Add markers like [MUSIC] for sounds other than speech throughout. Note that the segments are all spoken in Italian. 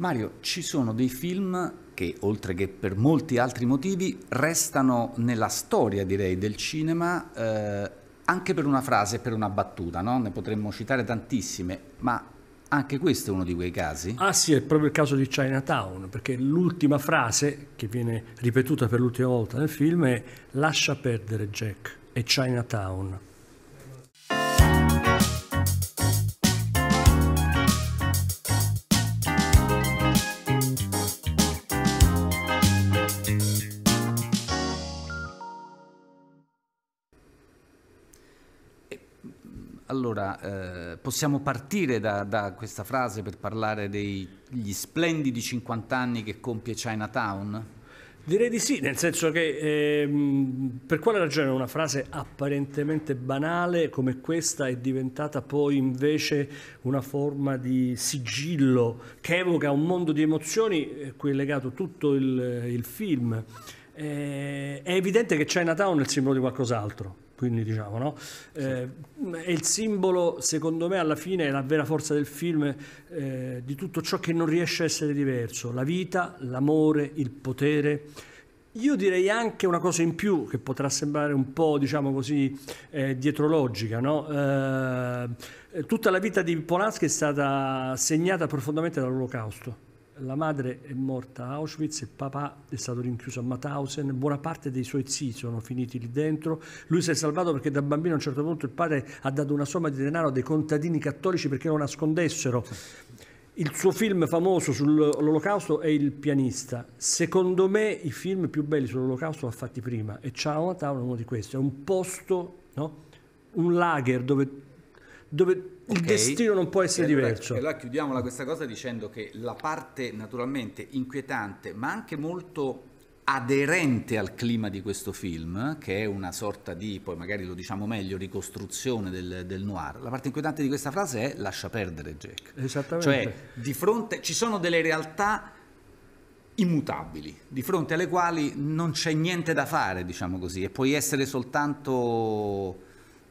Mario, ci sono dei film che, oltre che per molti altri motivi, restano nella storia, direi, del cinema eh, anche per una frase e per una battuta, no? Ne potremmo citare tantissime, ma anche questo è uno di quei casi? Ah sì, è proprio il caso di Chinatown, perché l'ultima frase che viene ripetuta per l'ultima volta nel film è lascia perdere Jack e Chinatown. allora, eh, possiamo partire da, da, questa frase per parlare degli splendidi 50 anni che compie Chinatown? Direi di sì, nel senso che eh, per quale ragione una frase apparentemente banale come questa è diventata poi invece una forma di sigillo che evoca un mondo di emozioni a eh, cui è legato tutto il, il film. Eh, è evidente che Chinatown è il simbolo di qualcos'altro quindi diciamo no? Eh, è il simbolo secondo me alla fine è la vera forza del film eh, di tutto ciò che non riesce a essere diverso la vita, l'amore, il potere io direi anche una cosa in più che potrà sembrare un po' diciamo così eh, dietrologica, no? eh, tutta la vita di Polanski è stata segnata profondamente dall'olocausto la madre è morta a Auschwitz, il papà è stato rinchiuso a Mauthausen, buona parte dei suoi zii sono finiti lì dentro, lui si è salvato perché da bambino a un certo punto il padre ha dato una somma di denaro a dei contadini cattolici perché lo nascondessero. Il suo film famoso sull'olocausto è Il pianista. Secondo me i film più belli sull'olocausto l'ha fatti prima e Chinatown è uno di questi, è un posto, no? un lager dove dove okay. il destino non può essere e allora, diverso. E allora chiudiamola questa cosa dicendo che la parte naturalmente inquietante, ma anche molto aderente al clima di questo film, che è una sorta di, poi magari lo diciamo meglio, ricostruzione del, del noir. La parte inquietante di questa frase è lascia perdere Jack. Esattamente. Cioè, di fronte, ci sono delle realtà immutabili, di fronte alle quali non c'è niente da fare, diciamo così, e puoi essere soltanto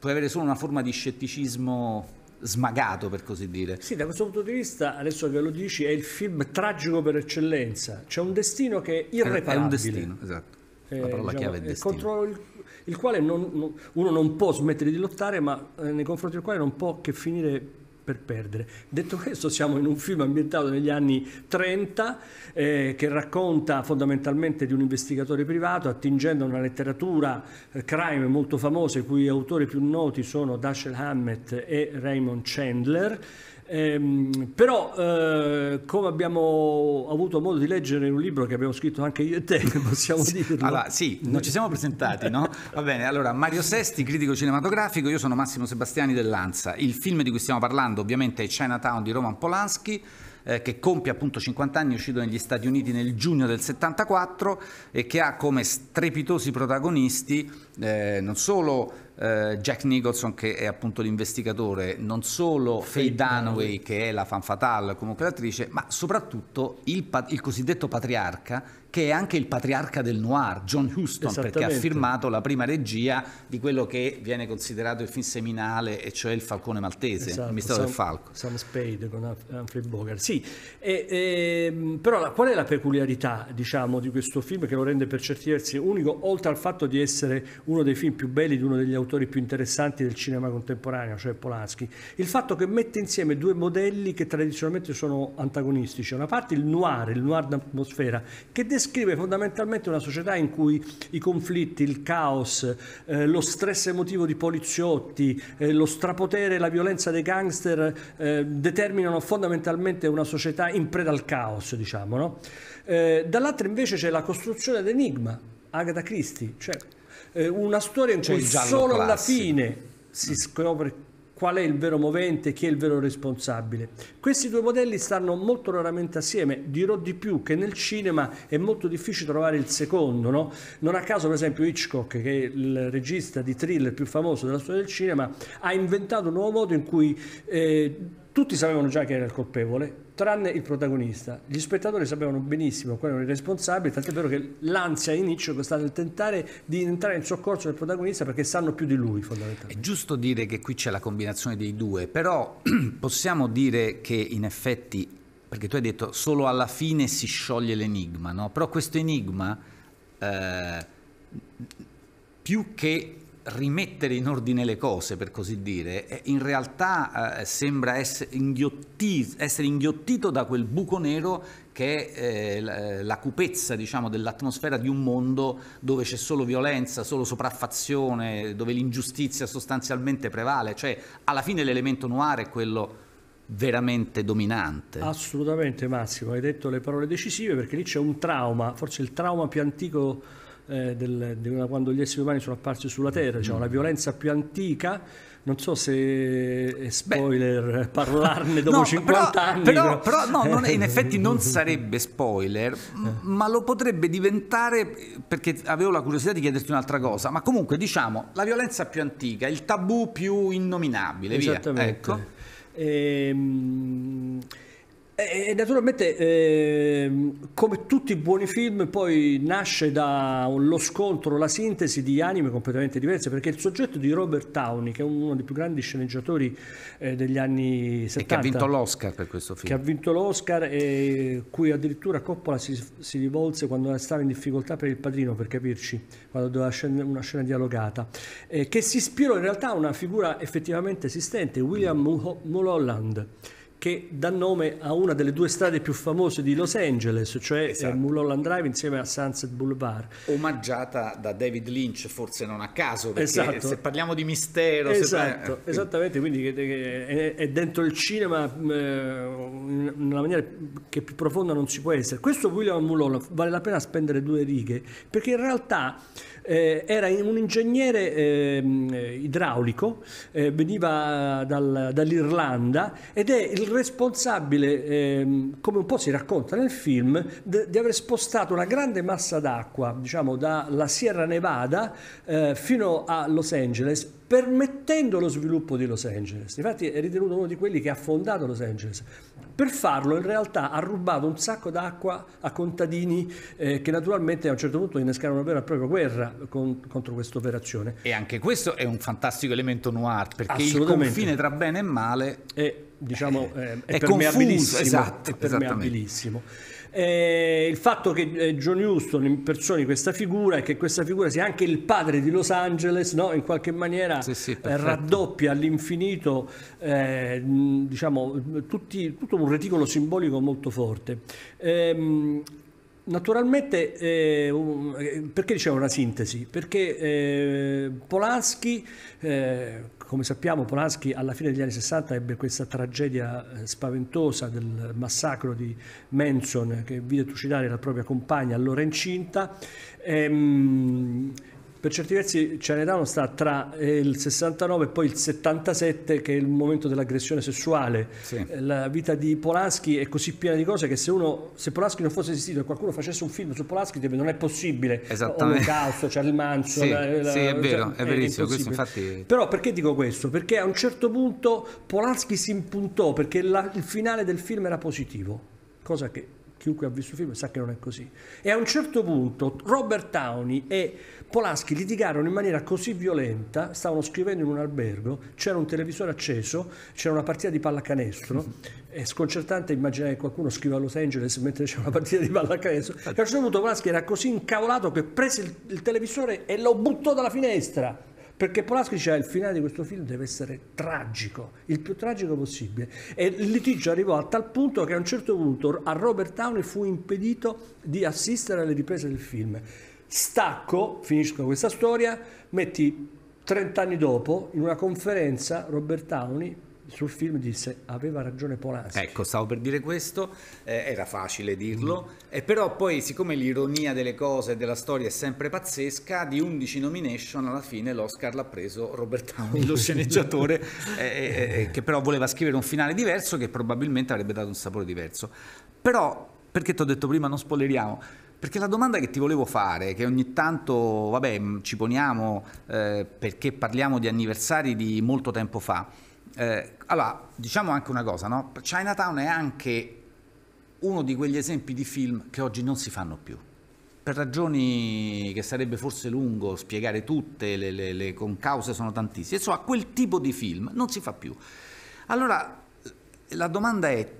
puoi avere solo una forma di scetticismo smagato per così dire. Sì, da questo punto di vista, adesso che lo dici, è il film tragico per eccellenza. C'è un destino che è irreparabile. È un destino, esatto. La eh, parola diciamo, eh, chiave diciamo, è destino. Contro il, il quale non, uno non può smettere di lottare, ma eh, nei confronti del quale non può che finire per perdere. Detto questo, siamo in un film ambientato negli anni 30 eh, che racconta fondamentalmente di un investigatore privato attingendo a una letteratura eh, crime molto famosa, i cui autori più noti sono Dashiell Hammett e Raymond Chandler. Ehm, però, eh, come abbiamo avuto modo di leggere in un libro che abbiamo scritto anche io e te, [LAUGHS] possiamo sì, dirlo. Allora, sì, non ci siamo presentati, no? Va bene, allora, Mario Sesti, critico cinematografico, io sono Massimo Sebastiani dell'Anza. Il film di cui stiamo parlando, ovviamente, è Chinatown di Roman Polanski. Eh, che compie appunto 50 anni, è uscito negli Stati Uniti nel giugno del 74 e che ha come strepitosi protagonisti eh, non solo eh, Jack Nicholson che è appunto l'investigatore, non solo Faye Dunaway che è la fan fatale comunque l'attrice, ma soprattutto il, il cosiddetto patriarca che è anche il patriarca del noir, John Huston, perché ha firmato la prima regia di quello che viene considerato il film seminale, e cioè Il Falcone Maltese, esatto, il mistero Sam, del Falco. Sam Spade con Humphrey Bogart. Sì, e, e, ehm, però la, qual è la peculiarità diciamo, di questo film che lo rende per certi versi unico, oltre al fatto di essere uno dei film più belli di uno degli autori? autori più interessanti del cinema contemporaneo, cioè Polanski, il fatto che mette insieme due modelli che tradizionalmente sono antagonistici. Una parte il noir, il noir d'atmosfera, che descrive fondamentalmente una società in cui i conflitti, il caos, eh, lo stress emotivo di poliziotti, eh, lo strapotere e la violenza dei gangster eh, determinano fondamentalmente una società in preda al caos, diciamo. No? Eh, dall'altra invece c'è la costruzione d'enigma, Agatha Christie. Cioè eh, una storia in cui solo classico. alla fine si scopre qual è il vero movente, chi è il vero responsabile. Questi due modelli stanno molto raramente assieme, dirò di più che nel cinema è molto difficile trovare il secondo, no? non a caso per esempio Hitchcock, che è il regista di thriller più famoso della storia del cinema, ha inventato un nuovo modo in cui eh, tutti sapevano già che era il colpevole, tranne il protagonista. Gli spettatori sapevano benissimo qual era il responsabile, tant'è vero che l'ansia inizio è stata il tentare di entrare in soccorso del protagonista perché sanno più di lui fondamentalmente. È giusto dire che qui c'è la combinazione dei due, però [CLEARS THROAT] possiamo dire che in effetti, perché tu hai detto solo alla fine si scioglie l'enigma, no? però questo enigma eh, più che rimettere in ordine le cose, per così dire, in realtà eh, sembra essere, inghiotti, essere, inghiottito da quel buco nero che è eh, la, cupezza diciamo, dell'atmosfera di un mondo dove c'è solo violenza, solo sopraffazione, dove l'ingiustizia sostanzialmente prevale, cioè alla fine l'elemento noir è quello veramente dominante. Assolutamente Massimo, hai detto le parole decisive perché lì c'è un trauma, forse il trauma più antico eh, del, del, quando gli esseri umani sono apparsi sulla Terra, diciamo, la violenza più antica, non so se è spoiler Beh, parlarne dopo no, 50 però, anni. Però, però no, non in [LAUGHS] effetti non sarebbe spoiler, eh. ma lo potrebbe diventare perché avevo la curiosità di chiederti un'altra cosa, ma comunque diciamo la violenza più antica, il tabù più innominabile, Esattamente. Via, ecco. Ehm e naturalmente, eh, come tutti i buoni film, poi nasce dallo scontro, la sintesi di anime completamente diverse, perché il soggetto di Robert Downey, che è uno dei più grandi sceneggiatori eh, degli anni 70, e che ha vinto l'Oscar per questo film, che ha vinto l'Oscar e cui addirittura Coppola si, si rivolse quando stava in difficoltà per il padrino, per capirci, quando doveva scendere una scena dialogata, eh, che si ispirò in realtà a una figura effettivamente esistente, William mm. Mulholland che dà nome a una delle due strade più famose di Los Angeles, cioè eh, esatto. Mulholland Drive insieme a Sunset Boulevard. Omaggiata da David Lynch, forse non a caso, perché esatto. se parliamo di mistero... Esatto, par... Eh, esattamente, quindi è dentro il cinema eh, nella maniera che più profonda non si può essere. Questo William Mulholland vale la pena spendere due righe, perché in realtà eh, era un ingegnere ehm, eh, idraulico, eh, veniva dal, dall'Irlanda ed è il responsabile, ehm, come un po' si racconta nel film, di aver spostato una grande massa d'acqua, diciamo dalla Sierra Nevada eh, fino a Los Angeles permettendo lo sviluppo di Los Angeles. Infatti è ritenuto uno di quelli che ha fondato Los Angeles. Per farlo in realtà ha rubato un sacco d'acqua a contadini eh, che naturalmente a un certo punto innescarono una vera e propria guerra con, contro questa operazione. E anche questo è un fantastico elemento noir, perché il confine tra bene e male... È, diciamo, eh, eh è, è, permeabilissimo, confuso, esatto, è permeabilissimo. Esatto, eh, il fatto che eh, John Houston impersoni questa figura e che questa figura sia anche il padre di Los Angeles, no? in qualche maniera sì, sì, eh, raddoppia all'infinito eh, diciamo, tutti, tutto un reticolo simbolico molto forte. Ehm, Naturalmente, eh, eh perché dicevo una sintesi? Perché eh, Polanski, eh, come sappiamo, Polanski alla fine degli anni 60 ebbe questa tragedia eh, spaventosa del massacro di Manson che vide trucidare la propria compagna allora incinta. Ehm, per certi versi Cianetano sta tra eh, il 69 e poi il 77 che è il momento dell'aggressione sessuale sì. Eh, la vita di Polanski è così piena di cose che se, uno, se Polanski non fosse esistito e qualcuno facesse un film su Polanski non è possibile Olocausto, Charlie Manson sì, la, eh, la, sì è cioè, vero, cioè, è verissimo è infatti... però perché dico questo? perché a un certo punto Polanski si impuntò perché la, il finale del film era positivo cosa che chiunque ha visto il film sa che non è così. E a un certo punto Robert Downey e Polaschi litigarono in maniera così violenta, stavano scrivendo in un albergo, c'era un televisore acceso, c'era una partita di pallacanestro, [LAUGHS] è sconcertante immaginare che qualcuno scriva a Los Angeles mentre c'è una partita di pallacanestro, e a un certo punto Polaschi era così incavolato che prese il, il televisore e lo buttò dalla finestra perché Polaschi diceva il finale di questo film deve essere tragico, il più tragico possibile. E il litigio arrivò a tal punto che a un certo punto a Robert Downey fu impedito di assistere alle riprese del film. Stacco, finisco questa storia, metti 30 anni dopo, in una conferenza, Robert Downey sul film disse aveva ragione Polanski. Ecco, stavo per dire questo, eh, era facile dirlo, mm. eh, però poi siccome l'ironia delle cose e della storia è sempre pazzesca, di 11 nomination alla fine l'Oscar l'ha preso Robert Downey, lo sceneggiatore, [LAUGHS] eh, eh, eh, eh, che però voleva scrivere un finale diverso che probabilmente avrebbe dato un sapore diverso. Però, perché ti ho detto prima, non spoileriamo. Perché la domanda che ti volevo fare, che ogni tanto, vabbè, ci poniamo perché parliamo di anniversari di molto tempo fa, eh, allora, diciamo anche una cosa, no? Chinatown è anche uno di quegli esempi di film che oggi non si fanno più. Per ragioni che sarebbe forse lungo spiegare tutte, le, le, le concause sono tantissime. Insomma, quel tipo di film non si fa più. Allora, la domanda è,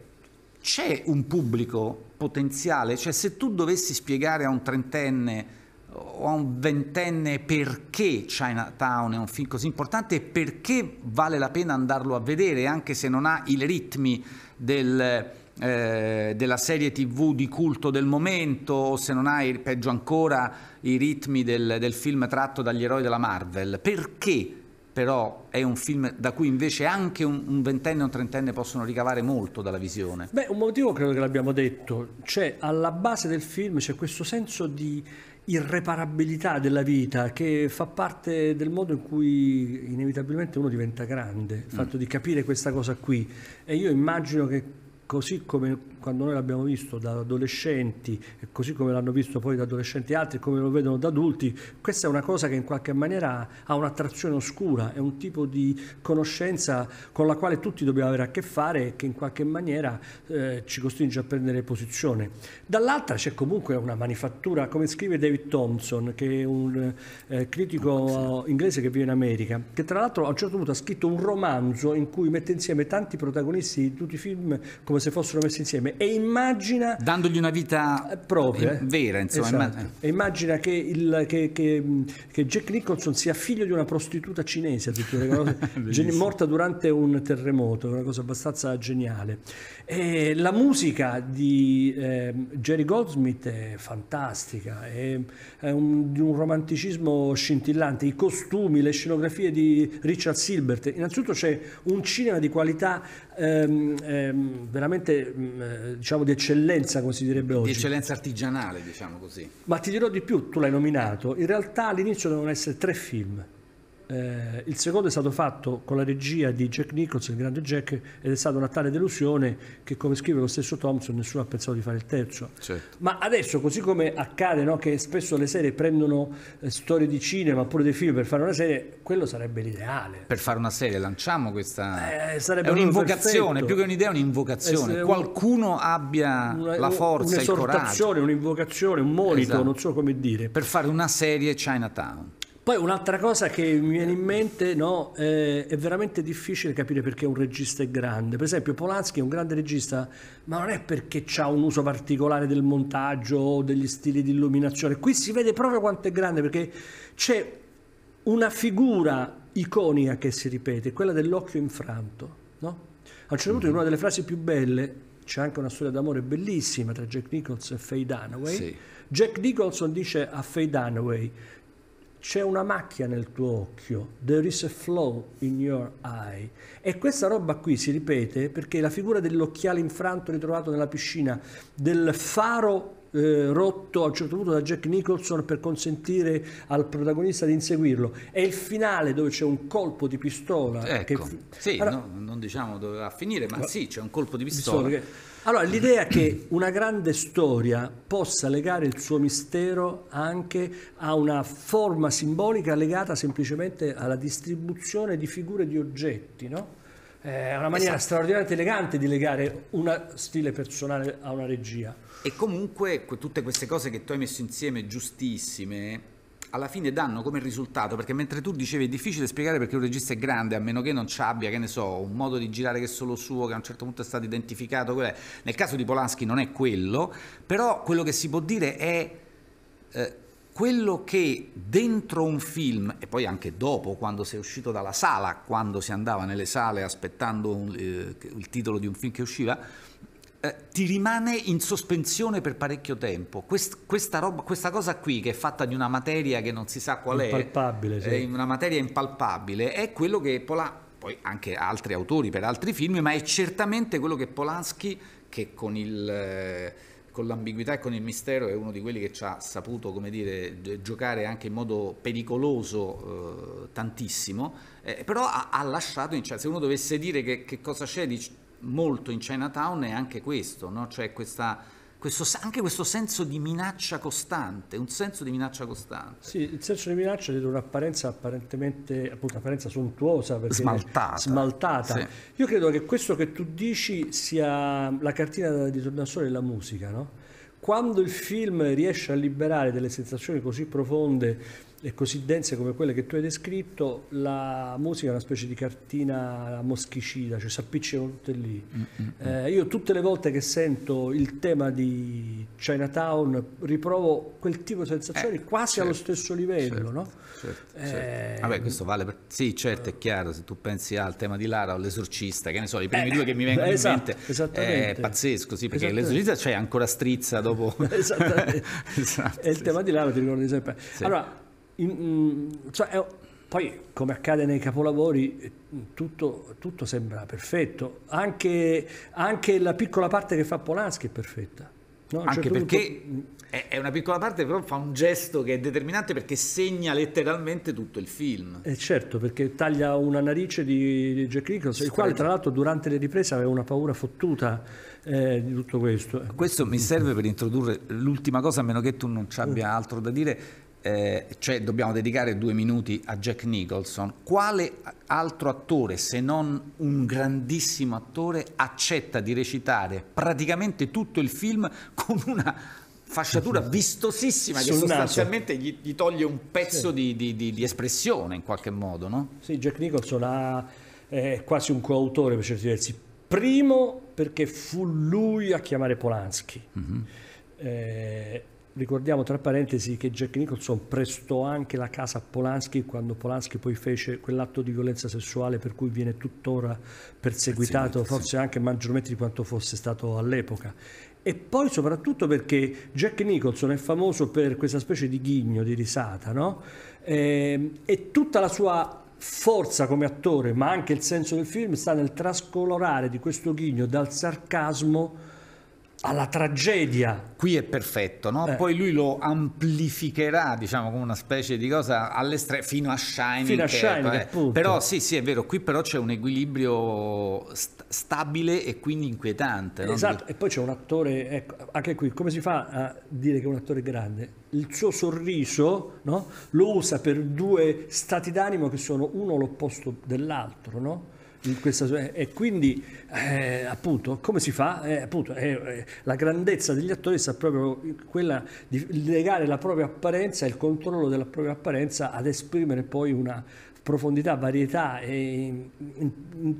c'è un pubblico potenziale? Cioè, se tu dovessi spiegare a un trentenne o a un ventenne perché Chinatown è un film così importante e perché vale la pena andarlo a vedere anche se non ha i ritmi del, eh, della serie tv di culto del momento o se non ha, peggio ancora, i ritmi del, del film tratto dagli eroi della Marvel. Perché però è un film da cui invece anche un, un ventenne o un trentenne possono ricavare molto dalla visione. Beh, un motivo credo che l'abbiamo detto, cioè alla base del film c'è questo senso di irreparabilità della vita che fa parte del modo in cui inevitabilmente uno diventa grande, il mm. fatto mm. di capire questa cosa qui. E io immagino che così come quando noi l'abbiamo visto da adolescenti, così come l'hanno visto poi da adolescenti altri, come lo vedono da adulti, questa è una cosa che in qualche maniera ha un'attrazione oscura, è un tipo di conoscenza con la quale tutti dobbiamo avere a che fare e che in qualche maniera eh, ci costringe a prendere posizione. Dall'altra c'è comunque una manifattura, come scrive David Thompson, che è un eh, critico inglese che vive in America, che tra l'altro a un certo punto ha scritto un romanzo in cui mette insieme tanti protagonisti di tutti i film come se fossero messi insieme insieme e immagina... Dandogli una vita eh, propria, eh, vera, eh, insomma. Esatto. Immag- e immagina che, il, che, che, che, Jack Nicholson sia figlio di una prostituta cinese, [LAUGHS] Gen- morta durante un terremoto, una cosa abbastanza geniale. E la musica di eh, Jerry Goldsmith è fantastica, è, è un, di un romanticismo scintillante, i costumi, le scenografie di Richard Silbert. Innanzitutto c'è un cinema di qualità ehm, ehm, veramente... Ehm, eh, diciamo di eccellenza come si direbbe oggi. Di eccellenza artigianale, diciamo così. Ma ti dirò di più, tu l'hai nominato, in realtà all'inizio devono essere tre film eh, il secondo è stato fatto con la regia di Jack Nicholson, il grande Jack, ed è stata una tale delusione che, come scrive lo stesso Thompson, nessuno ha pensato di fare il terzo. Certo. Ma adesso, così come accade no, che spesso le serie prendono eh, storie di cinema oppure dei film per fare una serie, quello sarebbe l'ideale. Per fare una serie, lanciamo questa. Eh, sarebbe è un'invocazione, più che un'idea, è un'invocazione. Un... Qualcuno abbia una, la forza, il coraggio. Un'esortazione, un'invocazione, un monito, esatto. non so come dire. Per fare una serie Chinatown. Poi un'altra cosa che mi viene in mente, no, eh, è veramente difficile capire perché un regista è grande. Per esempio Polanski è un grande regista, ma non è perché ha un uso particolare del montaggio o degli stili di illuminazione. Qui si vede proprio quanto è grande perché c'è una figura iconica che si ripete, quella dell'occhio infranto. No? A un certo punto in una delle frasi più belle c'è anche una storia d'amore bellissima tra Jack Nicholson e Faye Dunaway. Sì. Jack Nicholson dice a Faye Dunaway c'è una macchia nel tuo occhio, there is a flow in your eye. E questa roba qui si ripete perché la figura dell'occhiale infranto ritrovato nella piscina, del faro eh, rotto a un certo punto da Jack Nicholson per consentire al protagonista di inseguirlo. È il finale dove c'è un colpo di pistola. Ecco, che... sì, allora... no, non diciamo dove va a finire, ma, ma... sì, c'è un colpo di pistola. pistola che allora, l'idea che una grande storia possa legare il suo mistero anche a una forma simbolica legata semplicemente alla distribuzione di figure di oggetti, no? Eh, è una maniera esatto. straordinariamente elegante di legare uno stile personale a una regia. E comunque tutte queste cose che tu hai messo insieme giustissime alla fine danno come risultato, perché mentre tu dicevi è difficile spiegare perché un regista è grande, a meno che non ci abbia, che ne so, un modo di girare che è solo suo, che a un certo punto è stato identificato, nel caso di Polanski non è quello, però quello che si può dire è... Eh, quello che dentro un film e poi anche dopo quando sei uscito dalla sala, quando si andava nelle sale aspettando un, eh, il titolo di un film che usciva, eh, ti rimane in sospensione per parecchio tempo. Quest, questa, roba, questa, cosa qui che è fatta di una materia che non si sa qual impalpabile, è, eh, sì. è una materia impalpabile, è quello che Polanski, poi anche altri autori per altri film, ma è certamente quello che Polanski, che con il... Eh, con l'ambiguità e con il mistero è uno di quelli che ci ha saputo come dire, giocare anche in modo pericoloso eh, tantissimo, eh, però ha, ha, lasciato, cioè, se uno dovesse dire che, che cosa c'è di molto in Chinatown è anche questo, no? cioè questa, questo, anche questo senso di minaccia costante, un senso di minaccia costante. Sì, il senso di minaccia è un'apparenza apparentemente, appunto, un'apparenza sontuosa, smaltata. smaltata. Sì. Io credo che questo che tu dici sia la cartina di tornasole della musica, no? Quando il film riesce a liberare delle sensazioni così profonde e così dense come quelle che tu hai descritto, la musica è una specie di cartina moschicida, cioè si appiccicano tutte lì. Mm, mm, mm. Eh, io tutte le volte che sento il tema di Chinatown riprovo quel tipo di sensazioni eh, quasi certo, allo stesso livello, certo, no? Certo, eh, certo. Vabbè, questo vale per... Sì, certo, è chiaro, se tu pensi al tema di Lara o l'esorcista, che ne so, i primi eh, due che mi vengono esatto, in mente, eh, è pazzesco, sì, perché l'esorcista c'è ancora strizza dopo... [LAUGHS] Esattamente. [LAUGHS] esatto, e il tema di Lara ti ricordi sempre. Sì. Allora, in, mm, cioè, è, eh, poi, come accade nei capolavori, eh, tutto, tutto sembra perfetto. Anche, anche, la piccola parte che fa Polanski è perfetta. No? Cioè, anche certo perché punto... è una piccola parte, però fa un gesto che è determinante perché segna letteralmente tutto il film. E eh, certo, perché taglia una narice di, di Jack Nicholson, il quale tra l'altro durante le riprese aveva una paura fottuta eh, di tutto questo. Questo mi serve per introdurre l'ultima cosa, a meno che tu non ci abbia mm. altro da dire eh, cioè dobbiamo dedicare due minuti a Jack Nicholson, quale altro attore, se non un grandissimo attore, accetta di recitare praticamente tutto il film con una fasciatura [LAUGHS] vistosissima che sostanzialmente gli, gli toglie un pezzo sì. di, di, di, di, espressione in qualche modo, no? Sì, Jack Nicholson ha, è quasi un coautore per certi versi. Primo perché fu lui a chiamare Polanski. Mm-hmm. Eh, Ricordiamo tra parentesi che Jack Nicholson prestò anche la casa a Polanski quando Polanski poi fece quell'atto di violenza sessuale per cui viene tuttora perseguitato, forse anche maggiormente di quanto fosse stato all'epoca. E poi soprattutto perché Jack Nicholson è famoso per questa specie di ghigno, di risata, no? e, ehm, e tutta la sua forza come attore, ma anche il senso del film, sta nel trascolorare di questo ghigno dal sarcasmo alla tragedia. Qui è perfetto, no? eh. Poi lui lo amplificherà, diciamo, come una specie di cosa all'estremo fino a Shining. Fino a Shining, che, eh. Però sì, sì, è vero, qui però c'è un equilibrio st- stabile e quindi inquietante. Esatto, no? e poi c'è un attore, ecco, anche qui, come si fa a dire che è un attore grande? Il suo sorriso no? lo usa per due stati d'animo che sono uno l'opposto dell'altro, no? Questa, e quindi eh, appunto come si fa? Eh, appunto, eh, eh la grandezza degli attori sta proprio quella di legare la propria apparenza, e il controllo della propria apparenza ad esprimere poi una profondità, varietà e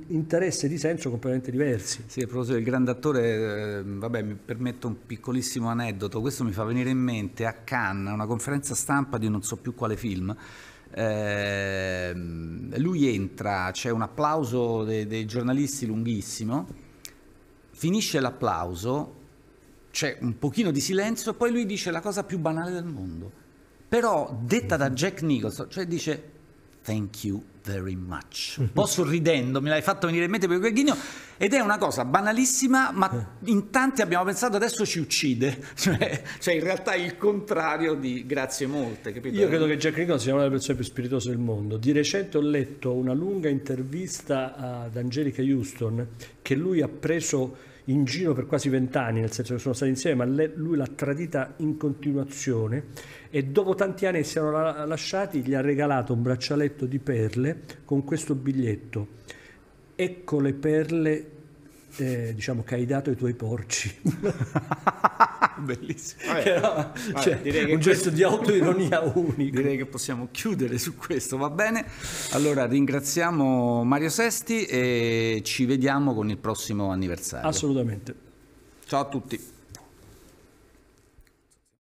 interesse di senso completamente diversi. Sì, a proposito del grande attore, ehm, vabbè, mi permetto un piccolissimo aneddoto, questo mi fa venire in mente a Cannes una conferenza stampa di non so più quale film, eh, lui entra, c'è un applauso dei, dei giornalisti lunghissimo, finisce l'applauso, c'è un pochino di silenzio, poi lui dice la cosa più banale del mondo, però detta da Jack Nicholson, cioè dice thank you very much. Mhm. Un po' sorridendo, me l'hai fatto venire in mente per quel ghigno ed è una cosa banalissima, ma eh. in tanti abbiamo pensato adesso ci uccide, [LAUGHS] cioè, cioè in realtà è il contrario di grazie molte. Capito? Io credo che Jack Nicholson sia una delle persone più spiritose del mondo. Di recente ho letto una lunga intervista ad Angelica Houston che lui ha preso in giro per quasi vent'anni, nel senso che sono stati insieme, ma lui l'ha tradita in continuazione e dopo tanti anni che si erano lasciati gli ha regalato un braccialetto di perle perle con questo biglietto. Ecco le perle eh, diciamo che hai dato ai tuoi porci. [LAUGHS] Bellissimo. Vabbè, che vabbè, cioè, direi che un questo... gesto di autoironia unico. Direi che possiamo chiudere su questo, va bene? Allora ringraziamo Mario Sesti e ci vediamo con il prossimo anniversario. Assolutamente. Ciao a tutti.